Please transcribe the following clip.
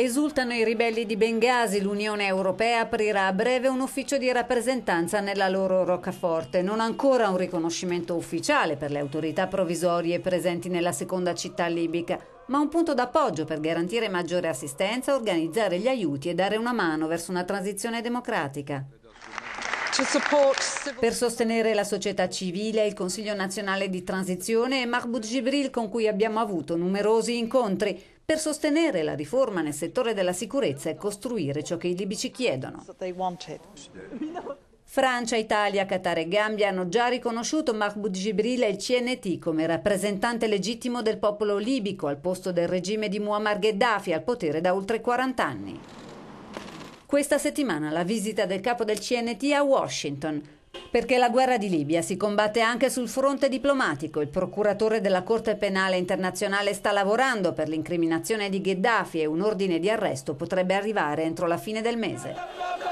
Esultano i ribelli di Benghazi. l'Unione Europea aprirà a breve un ufficio di rappresentanza nella loro roccaforte, non ancora un riconoscimento ufficiale per le autorità provvisorie presenti nella seconda città libica, ma un punto d'appoggio per garantire maggiore assistenza, organizzare gli aiuti e dare una mano verso una transizione democratica. Per sostenere la società civile, il Consiglio nazionale di transizione e Mahmoud Gibril con cui abbiamo avuto numerosi incontri per sostenere la riforma nel settore della sicurezza e costruire ciò che i libici chiedono. Francia, Italia, Qatar e Gambia hanno già riconosciuto Mahmoud Gibril e il CNT come rappresentante legittimo del popolo libico al posto del regime di Muammar Gheddafi al potere da oltre 40 anni. Questa settimana la visita del capo del CNT a Washington. Perché la guerra di Libia si combatte anche sul fronte diplomatico. Il procuratore della Corte Penale Internazionale sta lavorando per l'incriminazione di Gheddafi e un ordine di arresto potrebbe arrivare entro la fine del mese.